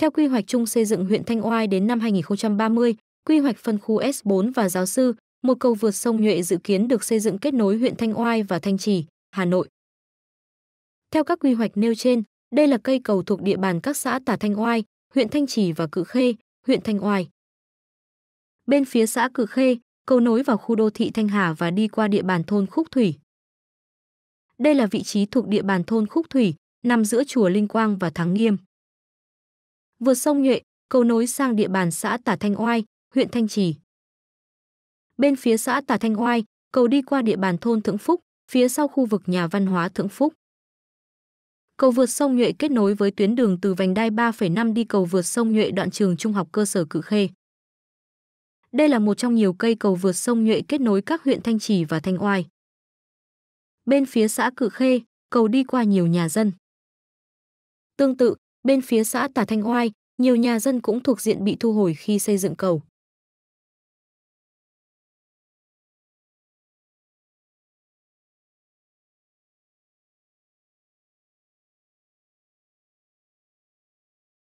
Theo quy hoạch chung xây dựng huyện Thanh Oai đến năm 2030, quy hoạch phân khu S4 và giáo sư, một cầu vượt sông Nhuệ dự kiến được xây dựng kết nối huyện Thanh Oai và Thanh Trì, Hà Nội. Theo các quy hoạch nêu trên, đây là cây cầu thuộc địa bàn các xã Tả Thanh Oai, huyện Thanh Trì và Cự Khê, huyện Thanh Oai. Bên phía xã Cự Khê, cầu nối vào khu đô thị Thanh Hà và đi qua địa bàn thôn Khúc Thủy. Đây là vị trí thuộc địa bàn thôn Khúc Thủy, nằm giữa chùa Linh Quang và Thắng Nghiêm vượt sông Nhuệ, cầu nối sang địa bàn xã Tả Thanh Oai, huyện Thanh Trì. Bên phía xã Tả Thanh Oai, cầu đi qua địa bàn thôn Thượng Phúc, phía sau khu vực nhà văn hóa Thượng Phúc. Cầu vượt sông Nhuệ kết nối với tuyến đường từ vành đai 3,5 đi cầu vượt sông Nhuệ đoạn trường trung học cơ sở Cự Khê. Đây là một trong nhiều cây cầu vượt sông Nhuệ kết nối các huyện Thanh Trì và Thanh Oai. Bên phía xã Cự Khê, cầu đi qua nhiều nhà dân. Tương tự, Bên phía xã Tả Thanh Oai, nhiều nhà dân cũng thuộc diện bị thu hồi khi xây dựng cầu.